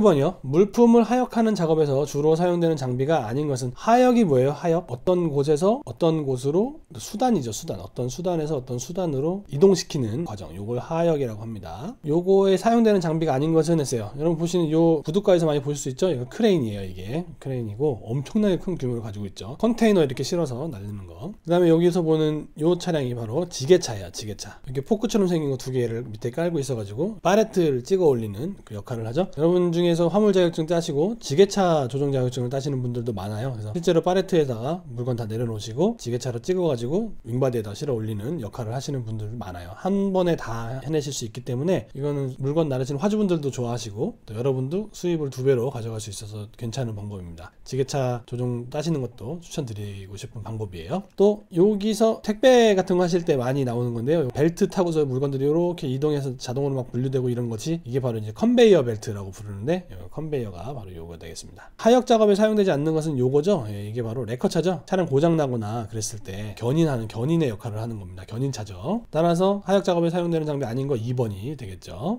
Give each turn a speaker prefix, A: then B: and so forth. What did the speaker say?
A: 19번이요. 물품을 하역하는 작업에서 주로 사용되는 장비가 아닌 것은 하역이 뭐예요? 하역? 어떤 곳에서 어떤 곳으로 수단이죠. 수단. 어떤 수단에서 어떤 수단으로 이동시키는 과정. 요걸 하역이라고 합니다. 요거에 사용되는 장비가 아닌 것은 했어요. 여러분 보시는 요 구두가에서 많이 보실 수 있죠? 이거 크레인이에요. 이게 크레인이고 엄청나게 큰 규모를 가지고 있죠. 컨테이너 이렇게 실어서 날리는 거. 그 다음에 여기서 보는 요 차량이 바로 지게차예요. 지게차. 이렇게 포크처럼 생긴 거 두 개를 밑에 깔고 있어가지고 파레트를 찍어 올리는 그 역할을 하죠. 여러분 중에 중에서 화물 자격증 따시고 지게차 조종 자격증을 따시는 분들도 많아요. 그래서 실제로 파레트에다가 물건 다 내려놓으시고 지게차로 찍어가지고 윙바디에다 실어 올리는 역할을 하시는 분들 많아요. 한 번에 다 해내실 수 있기 때문에 이거는 물건 나르시는 화주분들도 좋아하시고 또 여러분도 수입을 두 배로 가져갈 수 있어서 괜찮은 방법입니다. 지게차 조종 따시는 것도 추천드리고 싶은 방법이에요. 또 여기서 택배 같은 거 하실 때 많이 나오는 건데요. 벨트 타고서 물건들이 이렇게 이동해서 자동으로 막 분류되고 이런 거지 이게 바로 이제 컨베이어 벨트라고 부르는 건데 어, 컨베이어가 바로 요거 되겠습니다. 하역 작업에 사용되지 않는 것은 요거죠. 예, 이게 바로 레커차죠. 차량 고장 나거나 그랬을 때 견인하는 견인의 역할을 하는 겁니다. 견인차죠. 따라서 하역 작업에 사용되는 장비 아닌 거 2번이 되겠죠.